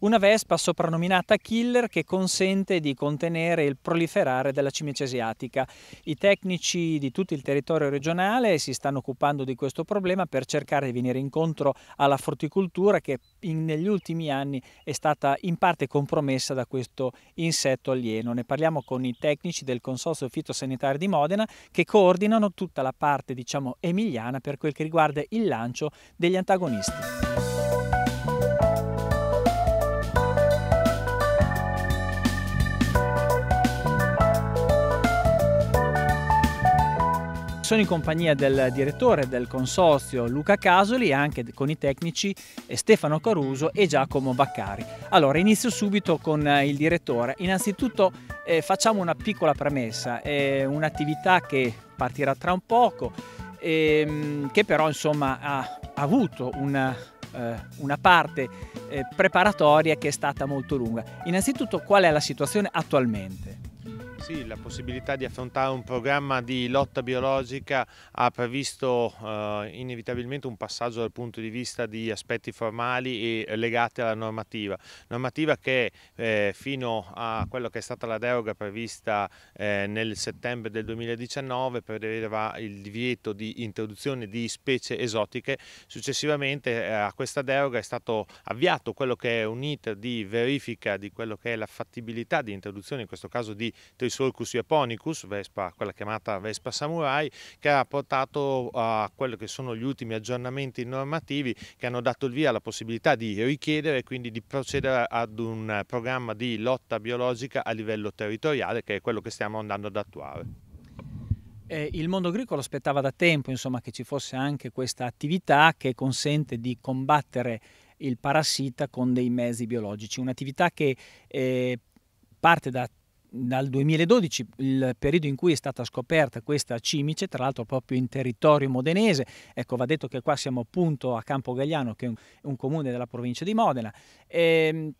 Una vespa soprannominata killer che consente di contenere il proliferare della cimice asiatica. I tecnici di tutto il territorio regionale si stanno occupando di questo problema per cercare di venire incontro alla forticoltura che in, negli ultimi anni è stata in parte compromessa da questo insetto alieno. Ne parliamo con i tecnici del Consorzio Fitosanitario di Modena che coordinano tutta la parte diciamo emiliana per quel che riguarda il lancio degli antagonisti. sono in compagnia del direttore del consorzio Luca Casoli e anche con i tecnici eh, Stefano Caruso e Giacomo Baccari. Allora inizio subito con eh, il direttore. Innanzitutto eh, facciamo una piccola premessa, è un'attività che partirà tra un poco, ehm, che però insomma ha avuto una, eh, una parte eh, preparatoria che è stata molto lunga. Innanzitutto qual è la situazione attualmente? Sì, la possibilità di affrontare un programma di lotta biologica ha previsto eh, inevitabilmente un passaggio dal punto di vista di aspetti formali e legati alla normativa. Normativa che eh, fino a quello che è stata la deroga prevista eh, nel settembre del 2019 prevedeva il divieto di introduzione di specie esotiche. Successivamente eh, a questa deroga è stato avviato quello che è un iter di verifica di quello che è la fattibilità di introduzione, in questo caso di Solcus japonicus, Vespa, quella chiamata Vespa Samurai, che ha portato a quelli che sono gli ultimi aggiornamenti normativi che hanno dato il via alla possibilità di richiedere e quindi di procedere ad un programma di lotta biologica a livello territoriale che è quello che stiamo andando ad attuare. Eh, il mondo agricolo aspettava da tempo insomma, che ci fosse anche questa attività che consente di combattere il parassita con dei mezzi biologici, un'attività che eh, parte da dal 2012, il periodo in cui è stata scoperta questa cimice, tra l'altro proprio in territorio modenese, ecco va detto che qua siamo appunto a Campo Gagliano che è un, un comune della provincia di Modena, e, ehm,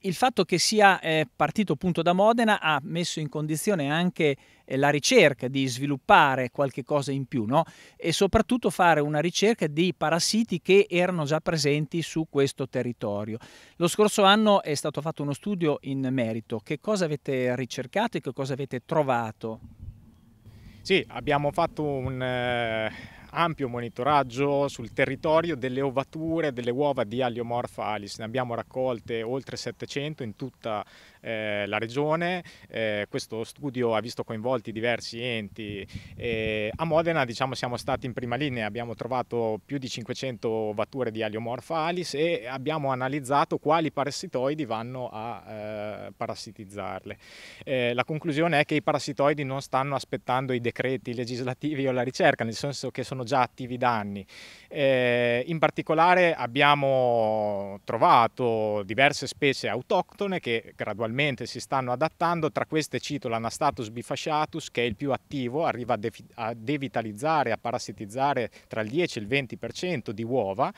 il fatto che sia eh, partito appunto da Modena ha messo in condizione anche eh, la ricerca di sviluppare qualche cosa in più no? e soprattutto fare una ricerca di parassiti che erano già presenti su questo territorio. Lo scorso anno è stato fatto uno studio in merito. Che cosa avete ricercato e che cosa avete trovato? Sì, abbiamo fatto un... Eh ampio monitoraggio sul territorio delle ovature delle uova di Alliomorpha alis. Ne abbiamo raccolte oltre 700 in tutta eh, la regione. Eh, questo studio ha visto coinvolti diversi enti. Eh, a Modena diciamo, siamo stati in prima linea, abbiamo trovato più di 500 ovature di Alliomorpha alis e abbiamo analizzato quali parassitoidi vanno a eh, parassitizzarle. Eh, la conclusione è che i parassitoidi non stanno aspettando i decreti legislativi o la ricerca, nel senso che sono già attivi da anni. Eh, in particolare abbiamo trovato diverse specie autoctone che gradualmente si stanno adattando, tra queste cito l'Anastatus bifasciatus che è il più attivo, arriva a, de a devitalizzare, a parassitizzare tra il 10 e il 20% di uova.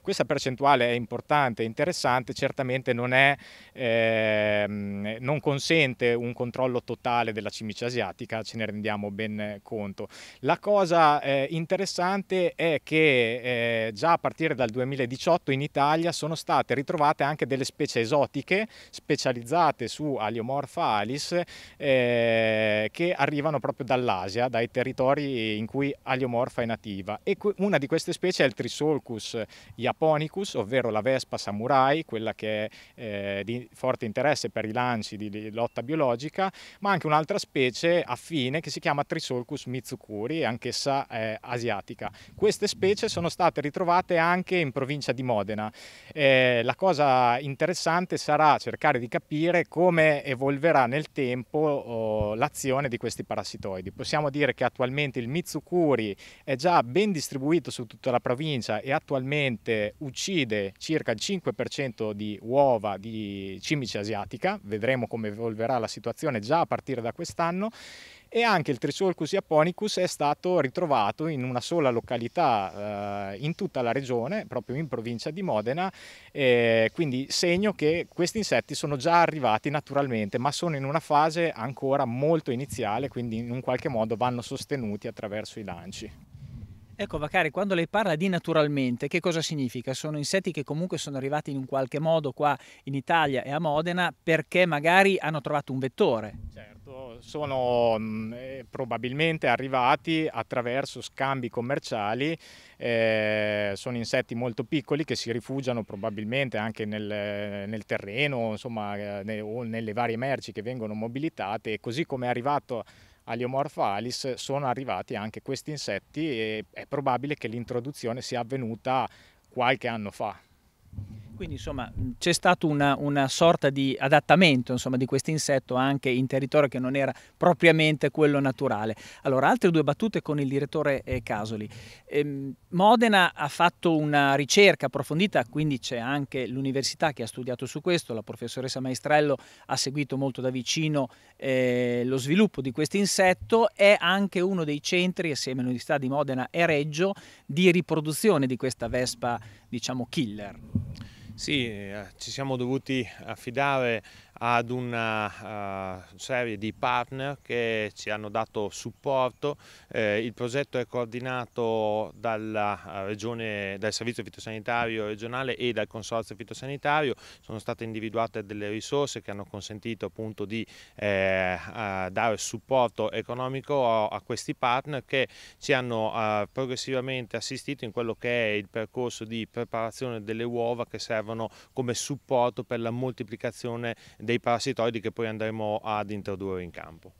Questa percentuale è importante e interessante, certamente non, è, eh, non consente un controllo totale della cimice asiatica, ce ne rendiamo ben conto. La cosa eh, interessante interessante è che eh, già a partire dal 2018 in Italia sono state ritrovate anche delle specie esotiche specializzate su Aliomorpha alis eh, che arrivano proprio dall'Asia, dai territori in cui Aliomorpha è nativa. E una di queste specie è il Trisolcus japonicus, ovvero la vespa samurai, quella che è eh, di forte interesse per i lanci di lotta biologica, ma anche un'altra specie affine che si chiama Trisolcus mitsukuri, anch'essa asiatica asiatica. Queste specie sono state ritrovate anche in provincia di Modena. Eh, la cosa interessante sarà cercare di capire come evolverà nel tempo oh, l'azione di questi parassitoidi. Possiamo dire che attualmente il Mitsukuri è già ben distribuito su tutta la provincia e attualmente uccide circa il 5% di uova di cimice asiatica. Vedremo come evolverà la situazione già a partire da quest'anno e anche il Trisulcus japonicus è stato ritrovato in una sola località eh, in tutta la regione, proprio in provincia di Modena, eh, quindi segno che questi insetti sono già arrivati naturalmente, ma sono in una fase ancora molto iniziale, quindi in un qualche modo vanno sostenuti attraverso i lanci. Ecco Vacari, quando lei parla di naturalmente, che cosa significa? Sono insetti che comunque sono arrivati in un qualche modo qua in Italia e a Modena perché magari hanno trovato un vettore. Certo, sono mm, eh, probabilmente arrivati attraverso scambi commerciali, eh, sono insetti molto piccoli che si rifugiano probabilmente anche nel, nel terreno, insomma, eh, ne, o nelle varie merci che vengono mobilitate e così come è arrivato Aliomorpha alis sono arrivati anche questi insetti e è probabile che l'introduzione sia avvenuta qualche anno fa. Quindi insomma c'è stato una, una sorta di adattamento insomma, di questo insetto anche in territorio che non era propriamente quello naturale. Allora altre due battute con il direttore eh, Casoli. Ehm, Modena ha fatto una ricerca approfondita, quindi c'è anche l'università che ha studiato su questo, la professoressa Maestrello ha seguito molto da vicino eh, lo sviluppo di questo insetto, è anche uno dei centri assieme all'Università di Modena e Reggio di riproduzione di questa vespa diciamo killer. Sì, eh, ci siamo dovuti affidare ad una uh, serie di partner che ci hanno dato supporto. Eh, il progetto è coordinato dalla eh, regione, dal servizio fitosanitario regionale e dal consorzio fitosanitario. Sono state individuate delle risorse che hanno consentito appunto di eh, eh dare supporto economico a, questi partner che ci hanno eh, progressivamente assistito in quello che è il percorso di preparazione delle uova che servono come supporto per la moltiplicazione dei parassitoidi che poi andremo ad introdurre in campo.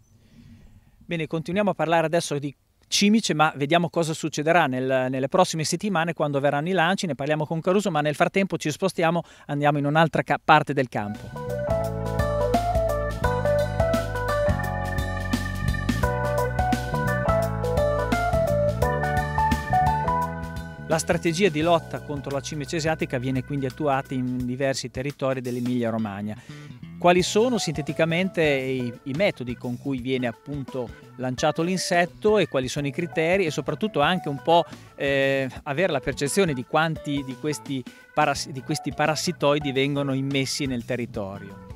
Bene, continuiamo a parlare adesso di cimice, ma vediamo cosa succederà nel, nelle prossime settimane quando verranno i lanci, ne parliamo con Caruso, ma nel frattempo ci spostiamo, andiamo in un'altra parte del campo. La strategia di lotta contro la cimice asiatica viene quindi attuata in diversi territori dell'Emilia Romagna quali sono sinteticamente i, i metodi con cui viene appunto lanciato l'insetto e quali sono i criteri e soprattutto anche un po' eh, avere la percezione di quanti di questi, paras- di questi parassitoidi vengono immessi nel territorio.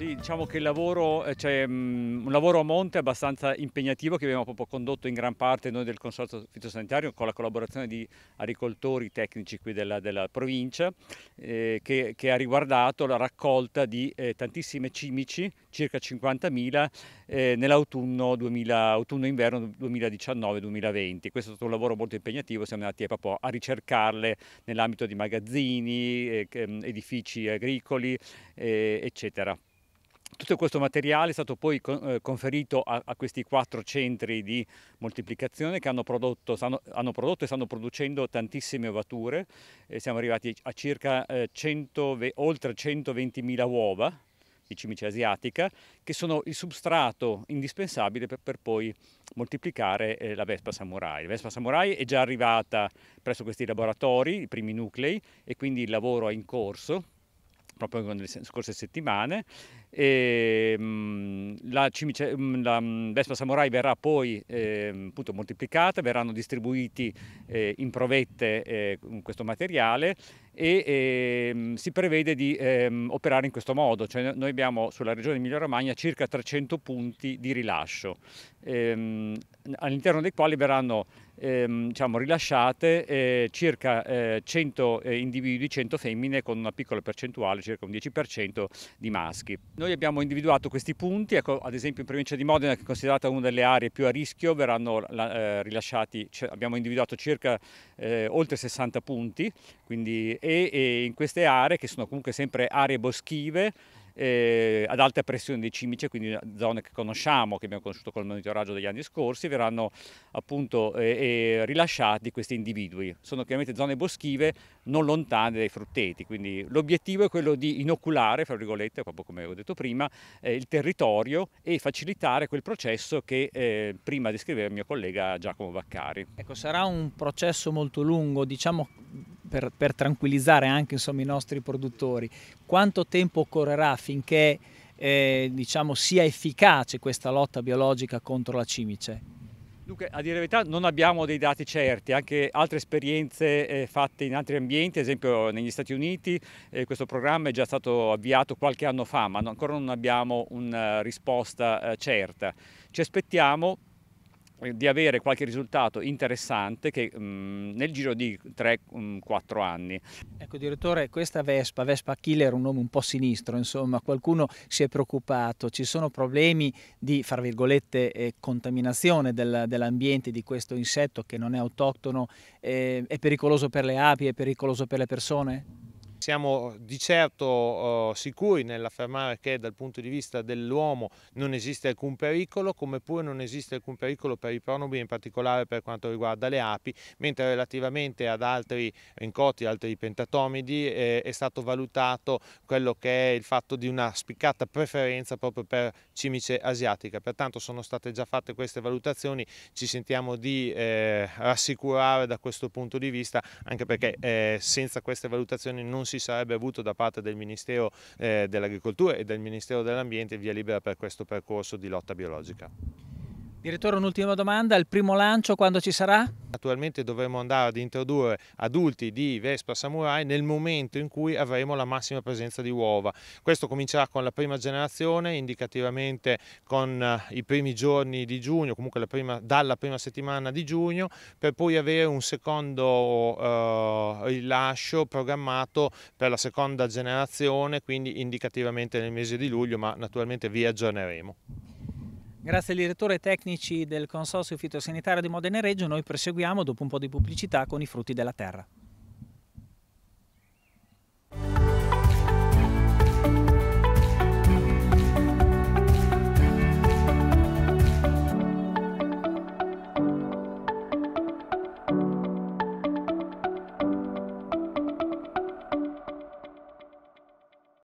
Sì, diciamo che il lavoro, cioè, un lavoro a monte abbastanza impegnativo che abbiamo proprio condotto in gran parte noi del Consorzio Fitosanitario con la collaborazione di agricoltori tecnici qui della, della provincia eh, che, che, ha riguardato la raccolta di eh, tantissime cimici, circa 50.000, eh, nell'autunno autunno-inverno 2019-2020. Questo è stato un lavoro molto impegnativo, siamo andati proprio a ricercarle nell'ambito di magazzini, eh, mm, edifici agricoli, eh, eccetera. Tutto questo materiale è stato poi eh, conferito a, a questi quattro centri di moltiplicazione che hanno prodotto, stanno, hanno prodotto e stanno producendo tantissime ovature. E siamo arrivati a circa 100, eh, oltre 120.000 uova di cimice asiatica, che sono il substrato indispensabile per, per poi moltiplicare eh, la Vespa Samurai. La Vespa Samurai è già arrivata presso questi laboratori, i primi nuclei, e quindi il lavoro è in corso proprio nelle scorse settimane e, ehm, mh, la, cimice, mh, mm, la mh, mm, Vespa Samurai verrà poi eh, appunto moltiplicata, verranno distribuiti eh, in provette eh, questo materiale e ehm, si prevede di ehm, operare in questo modo, cioè noi abbiamo sulla regione Emilia-Romagna circa 300 punti di rilascio, ehm, all'interno dei quali verranno ehm, diciamo, rilasciate eh, circa 100 eh, eh, individui, 100 femmine con una piccola percentuale, circa un 10% di maschi. Noi abbiamo individuato questi punti, ecco, ad esempio in provincia di Modena che è considerata una delle aree più a rischio verranno eh, rilasciati, abbiamo individuato circa eh, oltre 60 punti quindi, e, e in queste aree che sono comunque sempre aree boschive eh, ad alta pressione di cimice, quindi eh, zone che conosciamo, che abbiamo conosciuto col monitoraggio degli anni scorsi, verranno appunto eh, rilasciati questi individui. Sono chiaramente zone boschive non lontane dai frutteti, quindi l'obiettivo è quello di inoculare, fra virgolette, proprio come ho detto prima, eh, il territorio e facilitare quel processo che eh, prima descriveva il mio collega Giacomo Baccari. Ecco, sarà un processo molto lungo, diciamo per, per tranquillizzare anche insomma, i nostri produttori, quanto tempo occorrerà finché eh, diciamo, sia efficace questa lotta biologica contro la cimice? Dunque, a dire la verità non abbiamo dei dati certi, anche altre esperienze eh, fatte in altri ambienti, ad esempio negli Stati Uniti, eh, questo programma è già stato avviato qualche anno fa, ma no, ancora non abbiamo una risposta eh, certa. Ci aspettiamo eh, di avere qualche risultato interessante che, mh, mm, nel giro di 3-4 mm, anni. Ecco direttore, questa Vespa, Vespa Killer, un nome un po' sinistro, insomma, qualcuno si è preoccupato, ci sono problemi di, fra virgolette, eh, contaminazione del, dell'ambiente di questo insetto che non è autoctono, eh, è pericoloso per le api, è pericoloso per le persone? Siamo eh, di certo eh, sicuri nell'affermare che dal punto di vista dell'uomo non esiste alcun pericolo, come pure non esiste alcun pericolo per i pronubi, in particolare per quanto riguarda le api, mentre relativamente ad altri incotti, altri pentatomidi, eh, è stato valutato quello che è il fatto di una spiccata preferenza proprio per cimice asiatica. Pertanto sono state già fatte queste valutazioni, ci sentiamo di eh, rassicurare da questo punto di vista, anche perché eh, senza queste valutazioni non si si sarebbe avuto da parte del Ministero eh, dell'Agricoltura e del Ministero dell'Ambiente via libera per questo percorso di lotta biologica. Direttore, un'ultima domanda, il primo lancio quando ci sarà? Attualmente dovremo andare ad introdurre adulti di Vespa Samurai nel momento in cui avremo la massima presenza di uova. Questo comincerà con la prima generazione, indicativamente con eh, i primi giorni di giugno, comunque prima, dalla prima settimana di giugno, per poi avere un secondo eh, rilascio programmato per la seconda generazione, quindi indicativamente nel mese di luglio, ma naturalmente vi aggiorneremo. Grazie ai direttori tecnici del Consorzio Fitosanitario di Modena e Reggio noi proseguiamo dopo un po' di pubblicità con i frutti della terra.